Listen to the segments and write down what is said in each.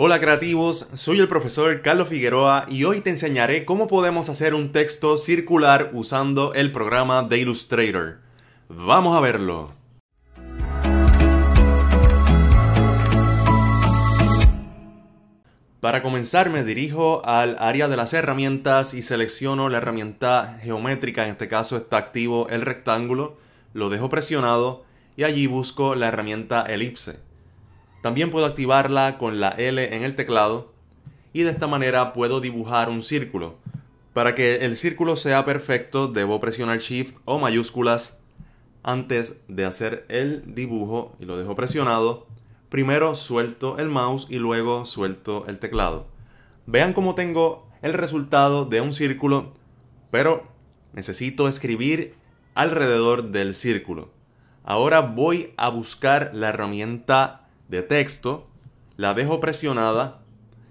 Hola creativos, soy el profesor Carlos Figueroa y hoy te enseñaré cómo podemos hacer un texto circular usando el programa de Illustrator. Vamos a verlo. Para comenzar me dirijo al área de las herramientas y selecciono la herramienta geométrica, en este caso está activo el rectángulo, lo dejo presionado y allí busco la herramienta elipse también puedo activarla con la L en el teclado y de esta manera puedo dibujar un círculo. Para que el círculo sea perfecto debo presionar Shift o mayúsculas antes de hacer el dibujo y lo dejo presionado. Primero suelto el mouse y luego suelto el teclado. Vean cómo tengo el resultado de un círculo, pero necesito escribir alrededor del círculo. Ahora voy a buscar la herramienta de texto, la dejo presionada,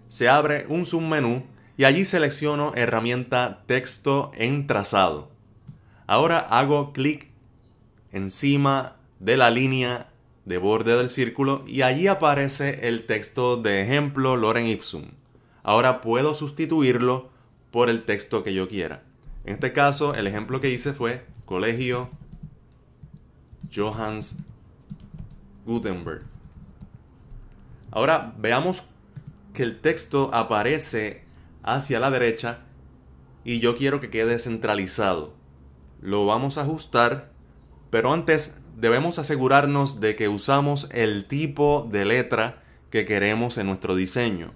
se abre un submenú y allí selecciono herramienta texto en trazado. Ahora hago clic encima de la línea de borde del círculo y allí aparece el texto de ejemplo Loren Ipsum. Ahora puedo sustituirlo por el texto que yo quiera. En este caso, el ejemplo que hice fue Colegio Johannes Gutenberg. Ahora veamos que el texto aparece hacia la derecha y yo quiero que quede centralizado. Lo vamos a ajustar, pero antes debemos asegurarnos de que usamos el tipo de letra que queremos en nuestro diseño.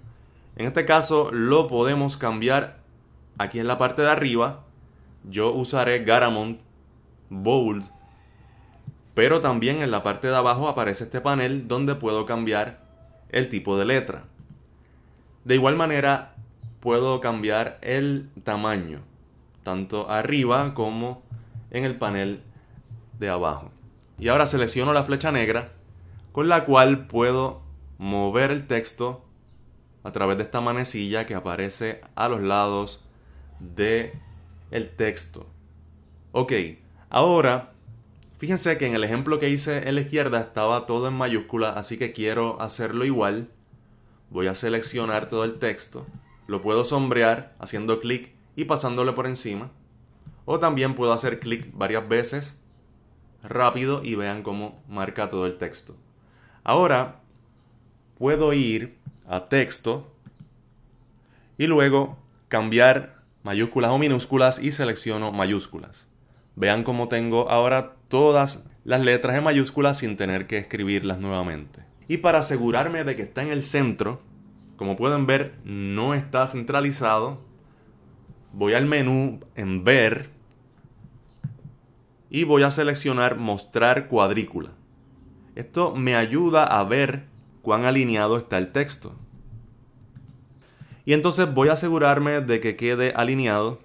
En este caso lo podemos cambiar aquí en la parte de arriba. Yo usaré Garamond Bold, pero también en la parte de abajo aparece este panel donde puedo cambiar el tipo de letra. De igual manera, puedo cambiar el tamaño, tanto arriba como en el panel de abajo. Y ahora selecciono la flecha negra, con la cual puedo mover el texto a través de esta manecilla que aparece a los lados de el texto. Ok, ahora Fíjense que en el ejemplo que hice en la izquierda estaba todo en mayúsculas, así que quiero hacerlo igual. Voy a seleccionar todo el texto. Lo puedo sombrear haciendo clic y pasándole por encima. O también puedo hacer clic varias veces rápido y vean cómo marca todo el texto. Ahora puedo ir a texto y luego cambiar mayúsculas o minúsculas y selecciono mayúsculas. Vean cómo tengo ahora todas las letras en mayúsculas sin tener que escribirlas nuevamente. Y para asegurarme de que está en el centro, como pueden ver, no está centralizado. Voy al menú en ver y voy a seleccionar mostrar cuadrícula. Esto me ayuda a ver cuán alineado está el texto. Y entonces voy a asegurarme de que quede alineado.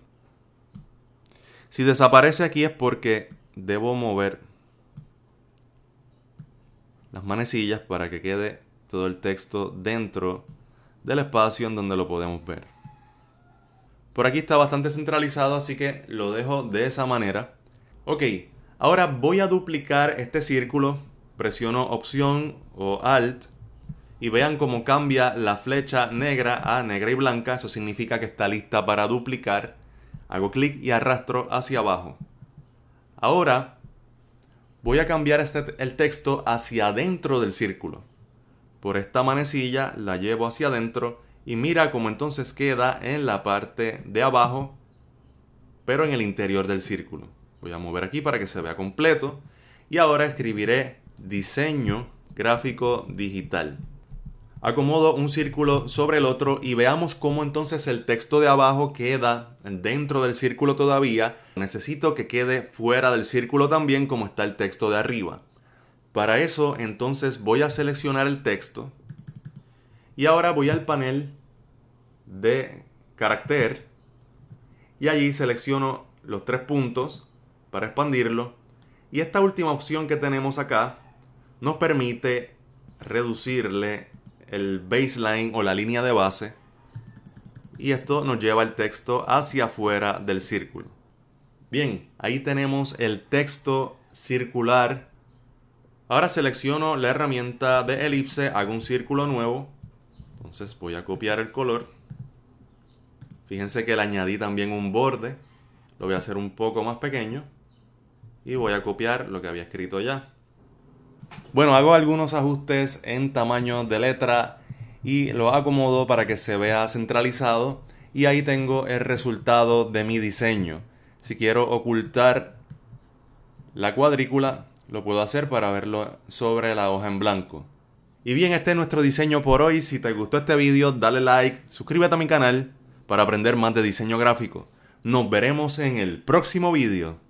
Si desaparece aquí es porque debo mover las manecillas para que quede todo el texto dentro del espacio en donde lo podemos ver. Por aquí está bastante centralizado, así que lo dejo de esa manera. Ok, ahora voy a duplicar este círculo. Presiono Opción o Alt y vean cómo cambia la flecha negra a negra y blanca. Eso significa que está lista para duplicar. Hago clic y arrastro hacia abajo. Ahora voy a cambiar este, el texto hacia adentro del círculo. Por esta manecilla la llevo hacia adentro y mira cómo entonces queda en la parte de abajo, pero en el interior del círculo. Voy a mover aquí para que se vea completo. Y ahora escribiré diseño gráfico digital acomodo un círculo sobre el otro y veamos cómo entonces el texto de abajo queda dentro del círculo todavía. Necesito que quede fuera del círculo también como está el texto de arriba. Para eso entonces voy a seleccionar el texto y ahora voy al panel de carácter y allí selecciono los tres puntos para expandirlo y esta última opción que tenemos acá nos permite reducirle el baseline o la línea de base y esto nos lleva el texto hacia afuera del círculo. Bien, ahí tenemos el texto circular. Ahora selecciono la herramienta de elipse, hago un círculo nuevo. Entonces voy a copiar el color. Fíjense que le añadí también un borde. Lo voy a hacer un poco más pequeño. Y voy a copiar lo que había escrito ya. Bueno, hago algunos ajustes en tamaño de letra y lo acomodo para que se vea centralizado y ahí tengo el resultado de mi diseño. Si quiero ocultar la cuadrícula, lo puedo hacer para verlo sobre la hoja en blanco. Y bien, este es nuestro diseño por hoy. Si te gustó este video, dale like, suscríbete a mi canal para aprender más de diseño gráfico. Nos veremos en el próximo video.